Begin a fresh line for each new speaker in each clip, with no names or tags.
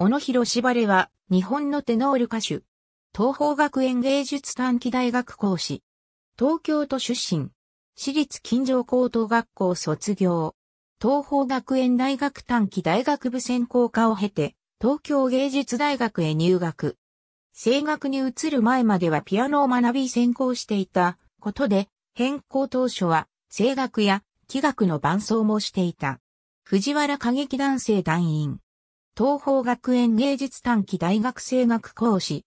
小野広しばれは、日本のテノ
ー
ル歌手。東方学園芸術短期大学講師。東京都出身。私立近所高等学校卒業。東方学園大学短期大学部専攻科を経て、東京芸術大学へ入学。声楽に移る前まではピアノを学び専攻していたことで、変更当初は声楽や器楽の伴奏もしていた。藤原歌劇男性団員。東方学園芸術短期大学声楽講師。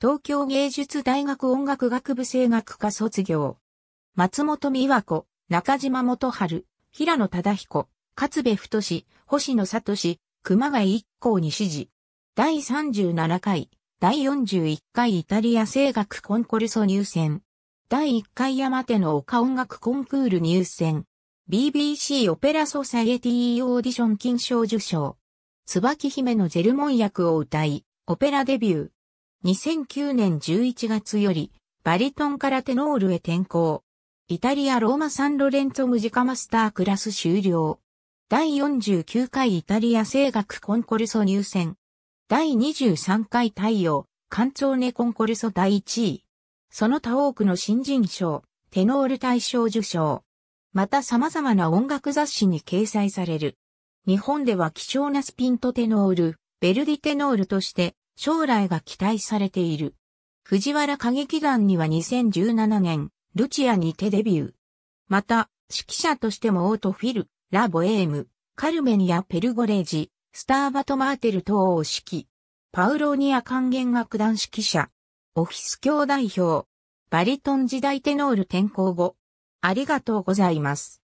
東京芸術大学音楽学部声楽科卒業。松本美和子、中島元春、平野忠彦、勝部太志、星野聡、熊谷一行に指示。第37回、第41回イタリア声楽コンコルソ入選。第1回山手の丘音楽コンクール入選。BBC オペラソサエティオーディション金賞受賞。椿姫のジェルモン役を歌い、オペラデビュー。2009年11月より、バリトンからテノールへ転向。イタリア・ローマ・サンロレンツォ・ムジカマスタークラス終了。第49回イタリア声楽コンコルソ入選。第23回太陽、カンツォーネコンコルソ第1位。その他多くの新人賞、テノール大賞受賞。また様々な音楽雑誌に掲載される。日本では貴重なスピントテノール、ベルディテノールとして将来が期待されている。藤原歌劇団には2017年、ルチアにてデビュー。また、指揮者としてもオートフィル、ラボエーム、カルメンやペルゴレージ、スターバトマーテル等を指揮。パウローニア管弦楽団指揮者。オフィス協代表。バリトン時代テノール転校後。
ありがとうございます。